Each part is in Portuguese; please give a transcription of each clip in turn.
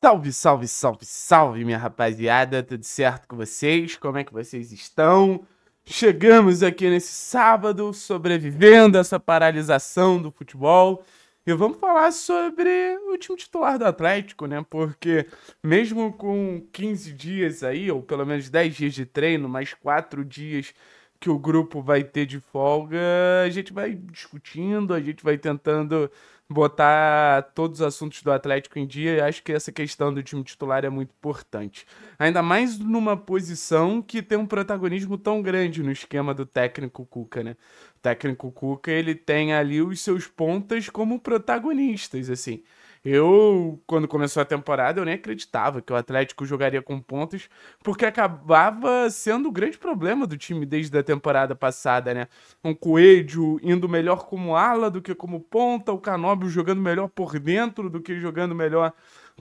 Salve, salve, salve, salve, minha rapaziada, tudo certo com vocês? Como é que vocês estão? Chegamos aqui nesse sábado, sobrevivendo a essa paralisação do futebol. E vamos falar sobre o time titular do Atlético, né? Porque mesmo com 15 dias aí, ou pelo menos 10 dias de treino, mais 4 dias que o grupo vai ter de folga, a gente vai discutindo, a gente vai tentando botar todos os assuntos do Atlético em dia e acho que essa questão do time titular é muito importante. Ainda mais numa posição que tem um protagonismo tão grande no esquema do técnico Cuca, né? O técnico Cuca, ele tem ali os seus pontas como protagonistas, assim. Eu, quando começou a temporada, eu nem acreditava que o Atlético jogaria com pontas, porque acabava sendo o grande problema do time desde a temporada passada, né? Um Coelho indo melhor como ala do que como ponta, o Canóbio jogando melhor por dentro do que jogando melhor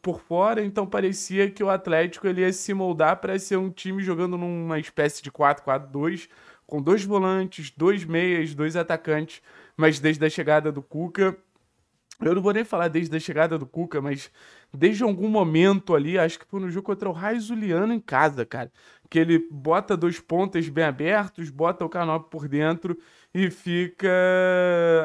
por fora, então parecia que o Atlético ele ia se moldar para ser um time jogando numa espécie de 4-4-2, com dois volantes, dois meias, dois atacantes, mas desde a chegada do Cuca, eu não vou nem falar desde a chegada do Cuca, mas desde algum momento ali, acho que foi no jogo contra o Raizuliano em casa, cara. Que ele bota dois pontas bem abertos, bota o Canop por dentro e fica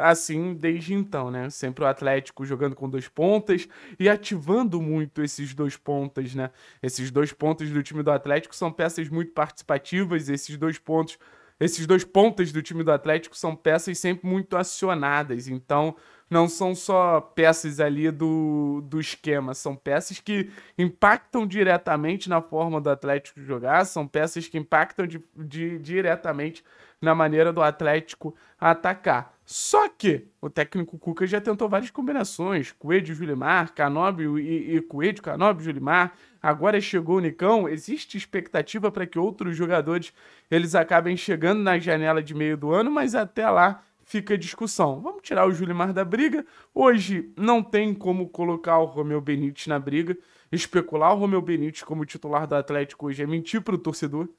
assim desde então, né? Sempre o Atlético jogando com dois pontas e ativando muito esses dois pontas, né? Esses dois pontos do time do Atlético são peças muito participativas, esses dois pontos esses dois pontas do time do Atlético são peças sempre muito acionadas. Então, não são só peças ali do, do esquema, são peças que impactam diretamente na forma do Atlético jogar, são peças que impactam de, de, diretamente na maneira do Atlético atacar. Só que o técnico Cuca já tentou várias combinações: Coelho, Julimar, Canóbio e, e Coelho, Canóbio, Julimar. Agora chegou o Nicão. Existe expectativa para que outros jogadores eles acabem chegando na janela de meio do ano, mas até lá fica discussão. Vamos tirar o Julimar da briga. Hoje não tem como colocar o Romeu Benítez na briga. Especular o Romeu Benítez como titular do Atlético hoje é mentir para o torcedor.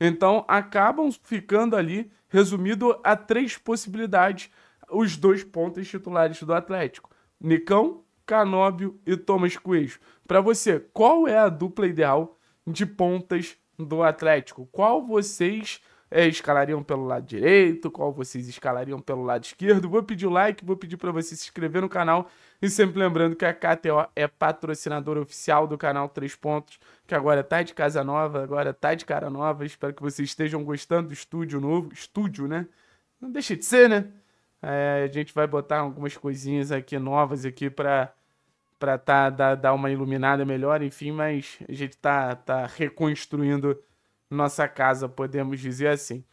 Então acabam ficando ali resumido a três possibilidades os dois pontas titulares do Atlético, Nicão, Canóbio e Thomas Coelho. Para você, qual é a dupla ideal de pontas do Atlético? Qual vocês é, escalariam pelo lado direito, qual vocês escalariam pelo lado esquerdo. Vou pedir o like, vou pedir para você se inscrever no canal e sempre lembrando que a KTO é patrocinadora oficial do canal Três Pontos, que agora tá de casa nova, agora tá de cara nova. Espero que vocês estejam gostando do estúdio novo, estúdio, né? Não deixa de ser, né? É, a gente vai botar algumas coisinhas aqui novas aqui para para tá, dar, dar uma iluminada melhor, enfim, mas a gente tá, tá reconstruindo nossa casa, podemos dizer assim.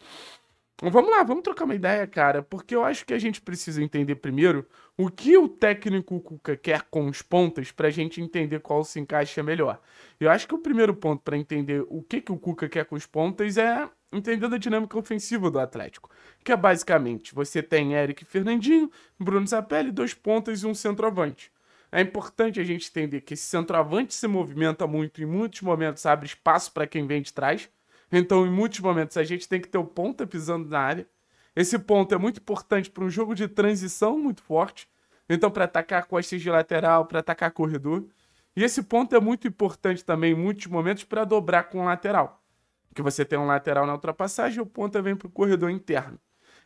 vamos lá, vamos trocar uma ideia, cara, porque eu acho que a gente precisa entender primeiro o que o técnico Cuca quer com os pontas para a gente entender qual se encaixa melhor. Eu acho que o primeiro ponto para entender o que, que o Cuca quer com os pontas é entendendo a dinâmica ofensiva do Atlético, que é basicamente você tem Eric Fernandinho, Bruno Zapelli, dois pontas e um centroavante. É importante a gente entender que esse centroavante se movimenta muito, em muitos momentos abre espaço para quem vem de trás. Então, em muitos momentos, a gente tem que ter o ponta pisando na área. Esse ponto é muito importante para um jogo de transição muito forte. Então, para atacar costas de lateral, para atacar corredor. E esse ponto é muito importante também, em muitos momentos, para dobrar com o lateral que você tem um lateral na ultrapassagem e o ponta vem para o corredor interno.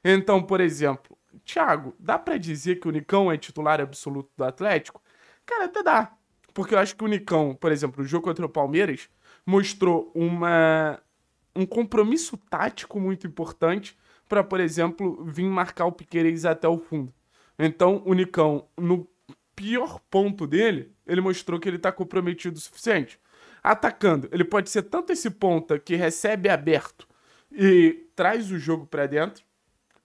Então, por exemplo, Thiago, dá para dizer que o Nicão é titular absoluto do Atlético? Cara, até dá. Porque eu acho que o Nicão, por exemplo, o jogo contra o Palmeiras mostrou uma, um compromisso tático muito importante para, por exemplo, vir marcar o Piqueires até o fundo. Então, o Nicão, no pior ponto dele, ele mostrou que ele está comprometido o suficiente atacando. Ele pode ser tanto esse ponta que recebe aberto e traz o jogo para dentro.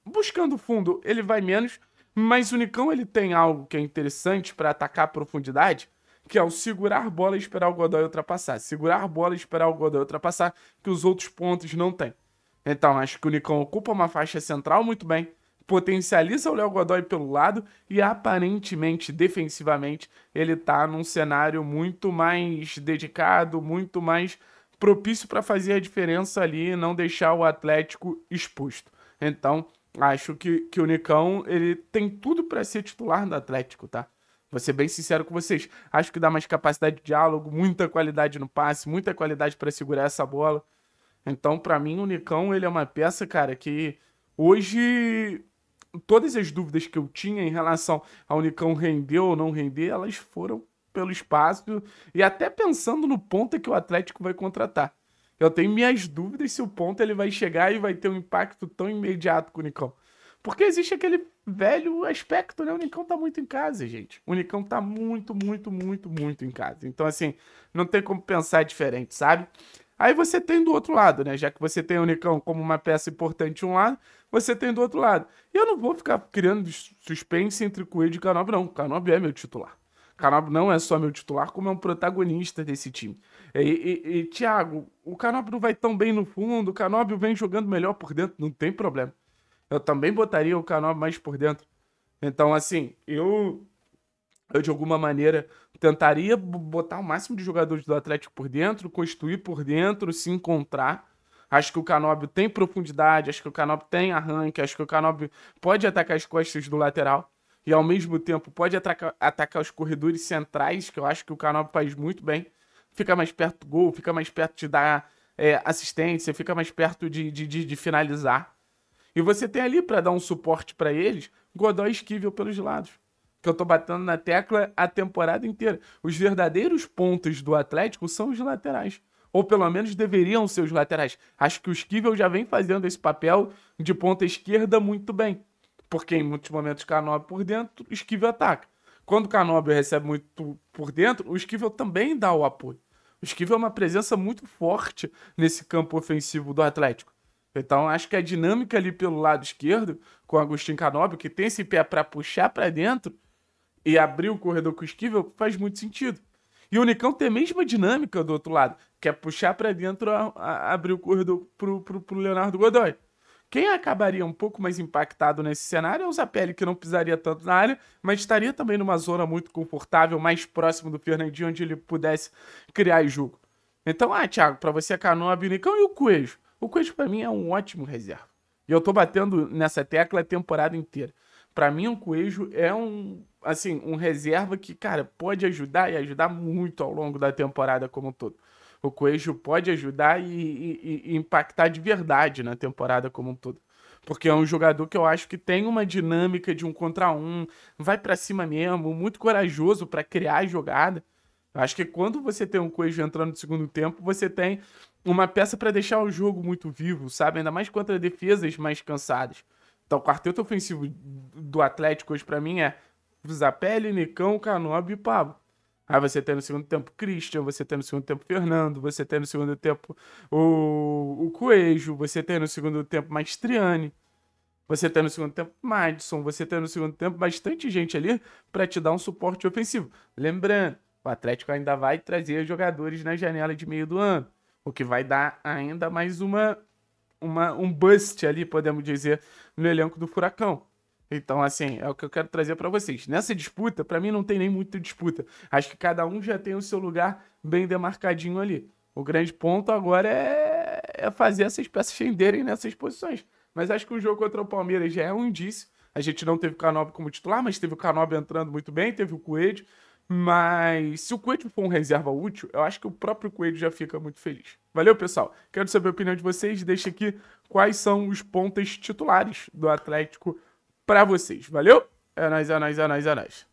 Buscando fundo, ele vai menos, mas o Nicão ele tem algo que é interessante para atacar a profundidade, que é o segurar a bola e esperar o Godoy ultrapassar. Segurar a bola e esperar o Godoy ultrapassar, que os outros pontos não têm. Então, acho que o Nicão ocupa uma faixa central muito bem potencializa o Léo Godoy pelo lado e aparentemente, defensivamente, ele tá num cenário muito mais dedicado, muito mais propício para fazer a diferença ali e não deixar o Atlético exposto. Então, acho que, que o Nicão ele tem tudo para ser titular do Atlético, tá? Vou ser bem sincero com vocês. Acho que dá mais capacidade de diálogo, muita qualidade no passe, muita qualidade para segurar essa bola. Então, para mim, o Nicão ele é uma peça, cara, que hoje todas as dúvidas que eu tinha em relação a Unicão render ou não render, elas foram pelo espaço e até pensando no ponto que o Atlético vai contratar. Eu tenho minhas dúvidas se o ponto ele vai chegar e vai ter um impacto tão imediato com o Unicão. Porque existe aquele velho aspecto, né? O Unicão tá muito em casa, gente. O Unicão tá muito, muito, muito, muito em casa. Então, assim, não tem como pensar diferente, sabe? Aí você tem do outro lado, né? Já que você tem o Unicão como uma peça importante de um lado, você tem do outro lado. E eu não vou ficar criando suspense entre Coelho e Canob, não. Canob é meu titular. Canob não é só meu titular, como é um protagonista desse time. E, e, e Thiago, o Canob não vai tão bem no fundo, o Canob vem jogando melhor por dentro, não tem problema. Eu também botaria o Canob mais por dentro. Então, assim, eu eu de alguma maneira tentaria botar o máximo de jogadores do Atlético por dentro, construir por dentro, se encontrar. Acho que o Canóbio tem profundidade, acho que o Canóbio tem arranque, acho que o Canóbio pode atacar as costas do lateral e ao mesmo tempo pode atacar, atacar os corredores centrais, que eu acho que o Canóbio faz muito bem. Fica mais perto do gol, fica mais perto de dar é, assistência, fica mais perto de, de, de, de finalizar. E você tem ali para dar um suporte para eles, Godó e Esquivel pelos lados que eu tô batendo na tecla a temporada inteira. Os verdadeiros pontos do Atlético são os laterais. Ou pelo menos deveriam ser os laterais. Acho que o Esquivel já vem fazendo esse papel de ponta esquerda muito bem. Porque em muitos momentos Canob por dentro, Esquivel ataca. Quando o Canob recebe muito por dentro, o Esquivel também dá o apoio. O Esquivel é uma presença muito forte nesse campo ofensivo do Atlético. Então, acho que a dinâmica ali pelo lado esquerdo, com o Agostinho Canóbio, que tem esse pé para puxar para dentro, e abrir o corredor com o Esquivel faz muito sentido. E o Unicão tem a mesma dinâmica do outro lado, que é puxar para dentro, a, a, abrir o corredor pro, pro, pro Leonardo Godoy. Quem acabaria um pouco mais impactado nesse cenário é o Zapelli, que não pisaria tanto na área, mas estaria também numa zona muito confortável, mais próximo do Fernandinho, onde ele pudesse criar jogo. Então, ah, Thiago, para você é canoa, Binicão e o Coelho. O Coelho, para mim, é um ótimo reserva. E eu tô batendo nessa tecla a temporada inteira para mim, o Coelho é um, assim, um reserva que, cara, pode ajudar e ajudar muito ao longo da temporada como um todo. O Coelho pode ajudar e, e, e impactar de verdade na temporada como um todo porque é um jogador que eu acho que tem uma dinâmica de um contra um, vai para cima mesmo, muito corajoso para criar a jogada. Eu acho que quando você tem um Coelho entrando no segundo tempo, você tem uma peça para deixar o jogo muito vivo, sabe? Ainda mais contra defesas mais cansadas. Então, o quarteto ofensivo do Atlético hoje para mim é Zapelli, Nicão, Canobi e Pablo. Aí você tem no segundo tempo Christian, você tem no segundo tempo Fernando, você tem no segundo tempo o, o Coelho, você tem no segundo tempo Maestriani, você tem no segundo tempo Madison, você tem no segundo tempo bastante gente ali para te dar um suporte ofensivo. Lembrando, o Atlético ainda vai trazer jogadores na janela de meio do ano, o que vai dar ainda mais uma uma, um bust ali, podemos dizer, no elenco do Furacão. Então, assim, é o que eu quero trazer para vocês. Nessa disputa, para mim não tem nem muita disputa. Acho que cada um já tem o seu lugar bem demarcadinho ali. O grande ponto agora é, é fazer essas peças renderem nessas posições. Mas acho que o jogo contra o Palmeiras já é um indício. A gente não teve o Canob como titular, mas teve o Canob entrando muito bem, teve o Coelho. Mas se o Coelho for um reserva útil, eu acho que o próprio Coelho já fica muito feliz. Valeu, pessoal. Quero saber a opinião de vocês. Deixe aqui quais são os pontos titulares do Atlético para vocês. Valeu? É nóis, é nóis, é nóis, é nóis.